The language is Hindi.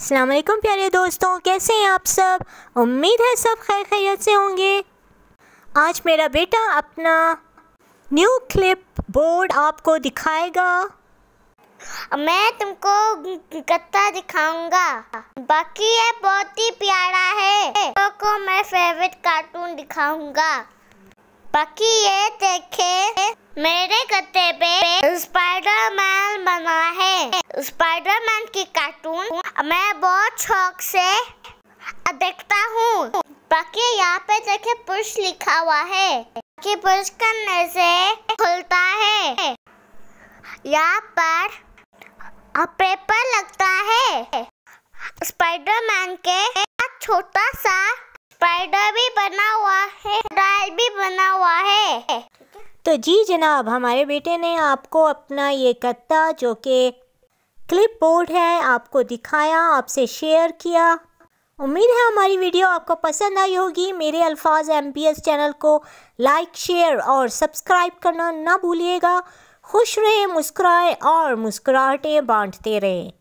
असलम प्यारे दोस्तों कैसे हैं आप सब उम्मीद है सब खैर खैरियत से होंगे आज मेरा बेटा अपना न्यू क्लिप बोर्ड आपको दिखाएगा मैं तुमको गत्ता दिखाऊंगा बाकी ये बहुत ही प्यारा है तो को मैं फेवरेट कार्टून दिखाऊंगा बाकी ये देखे मेरे गत्ते पे स्पाइडर मैन बना है स्पाइडर मैन की कार्टून मैं बहुत शौक से देखता हूँ बाकी यहाँ पे देखे पुरुष लिखा हुआ है कि पुरुष करने से खुलता है यहाँ पर पेपर लगता है स्पाइडरमैन के छोटा सा स्पाइडर भी बना हुआ है डायल भी बना हुआ है तो जी जनाब हमारे बेटे ने आपको अपना ये कत्ता जो कि क्लिप बोर्ड है आपको दिखाया आपसे शेयर किया उम्मीद है हमारी वीडियो आपको पसंद आई होगी मेरे अल्फाज एम चैनल को लाइक शेयर और सब्सक्राइब करना ना भूलिएगा खुश रहें मुस्कुराएं और मुस्कुराहटें बांटते रहें